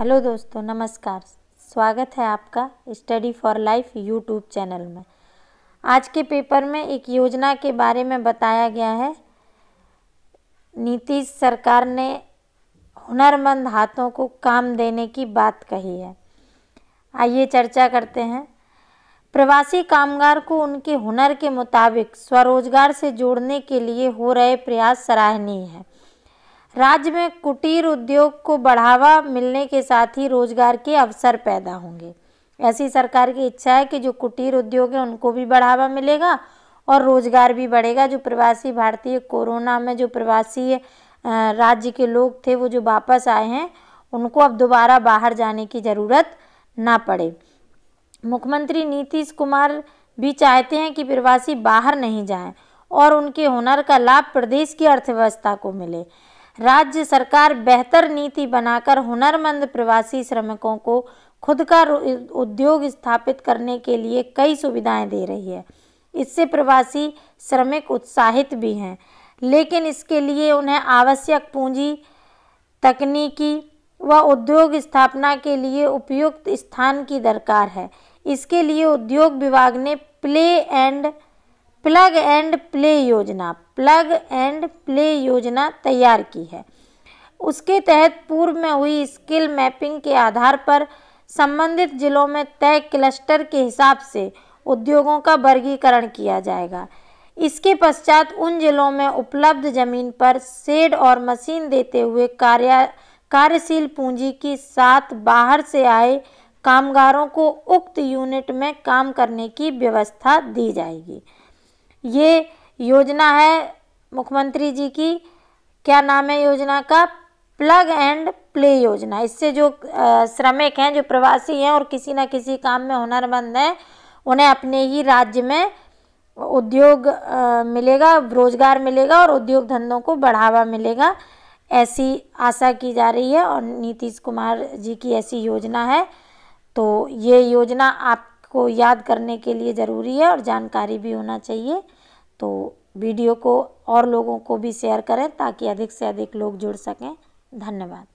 hello दोस्तों नमस्कार स्वागत है आपका study for life YouTube channel में आज के पेपर में एक योजना के बारे में बताया गया है नीतीश सरकार ने हुनरमंद हाथों को काम देने की बात कही है आइए चर्चा करते हैं प्रवासी कामगार को उनके हुनर के मुताबिक स्वरोजगार से जोड़ने के लिए हो रहे प्रयास सराहनीय हैं राज्य में कुटीर उद्योग को बढ़ावा मिलने के साथ ही रोजगार के अवसर पैदा होंगे ऐसी सरकार की इच्छा है कि जो कुटीर उद्योग है उनको भी बढ़ावा मिलेगा और रोजगार भी बढ़ेगा जो प्रवासी भारतीय कोरोना में जो प्रवासी राज्य के लोग थे वो जो वापस आए हैं उनको अब दोबारा बाहर जाने की ज़रूरत ना पड़े मुख्यमंत्री नीतीश कुमार भी चाहते हैं कि प्रवासी बाहर नहीं जाएं और उनके हुनर का लाभ प्रदेश की अर्थव्यवस्था को मिले राज्य सरकार बेहतर नीति बनाकर हुनरमंद प्रवासी श्रमिकों को खुद का उद्योग स्थापित करने के लिए कई सुविधाएं दे रही है इससे प्रवासी श्रमिक उत्साहित भी हैं लेकिन इसके लिए उन्हें आवश्यक पूंजी तकनीकी व उद्योग स्थापना के लिए उपयुक्त स्थान की दरकार है इसके लिए उद्योग विभाग ने play and plug and play योजना प्लग एंड प्ले योजना तैयार की है उसके तहत पूर्व में हुई स्किल मैपिंग के आधार पर संबंधित जिलों में तय क्लस्टर के हिसाब से उद्योगों का वर्गीकरण किया जाएगा इसके पश्चात उन जिलों में उपलब्ध जमीन पर सेड और मशीन देते हुए कार्य कार्यशील पूंजी के साथ बाहर से आए कामगारों को उक्त यूनिट में काम करने की व्यवस्था दी जाएगी ये योजना है मुख्यमंत्री जी की क्या नाम है योजना का प्लग एंड प्ले योजना इससे जो श्रमिक हैं जो प्रवासी हैं और किसी ना किसी काम में हुनरमंद हैं उन्हें अपने ही राज्य में उद्योग मिलेगा रोजगार मिलेगा और उद्योग धंधों को बढ़ावा मिलेगा ऐसी आशा की जा रही है और नीतीश कुमार जी की ऐसी योजना है तो ये योजना आप को याद करने के लिए ज़रूरी है और जानकारी भी होना चाहिए तो वीडियो को और लोगों को भी शेयर करें ताकि अधिक से अधिक लोग जुड़ सकें धन्यवाद